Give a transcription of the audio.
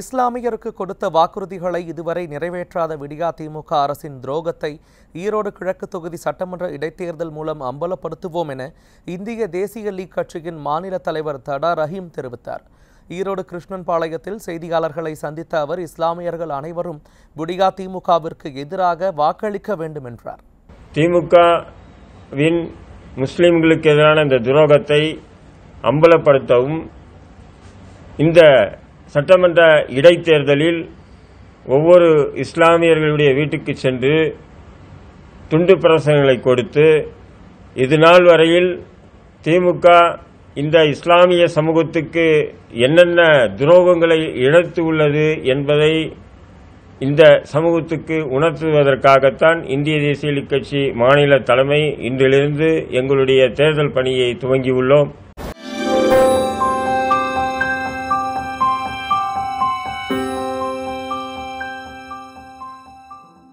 இஸ்லாமியருக்கு கொடுத்த வாக்குறுதிகளை இதுவரை நிறைவேற்றாத விடியா திமுக அரசின் துரோகத்தை ஈரோடு கிழக்கு தொகுதி சட்டமன்ற இடைத்தேர்தல் மூலம் அம்பலப்படுத்துவோம் என இந்திய தேசிய லீக் கட்சியின் மாநில தலைவர் தடா ரஹீம் தெரிவித்தார் ஈரோடு கிருஷ்ணன் பாளையத்தில் செய்தியாளர்களை சந்தித்த அவர் இஸ்லாமியர்கள் அனைவரும் விடியா திமுகவிற்கு எதிராக வாக்களிக்க வேண்டும் என்றார் திமுகவின் முஸ்லிம்களுக்கு எதிரான இந்த துரோகத்தை அம்பலப்படுத்தவும் இந்த சட்டமன்ற இடைத்தேர்தலில் ஒவ்வொரு இஸ்லாமியர்களுடைய வீட்டுக்கு சென்று துண்டு பிரசனங்களை கொடுத்து இது நாள் வரையில் திமுக இந்த இஸ்லாமிய சமூகத்துக்கு என்னென்ன துரோகங்களை இழத்து உள்ளது என்பதை இந்த சமூகத்துக்கு உணர்த்துவதற்காகத்தான் இந்திய தேசிய கட்சி மாநில தலைமை இன்றிலிருந்து எங்களுடைய தேர்தல் பணியை துவங்கியுள்ளோம்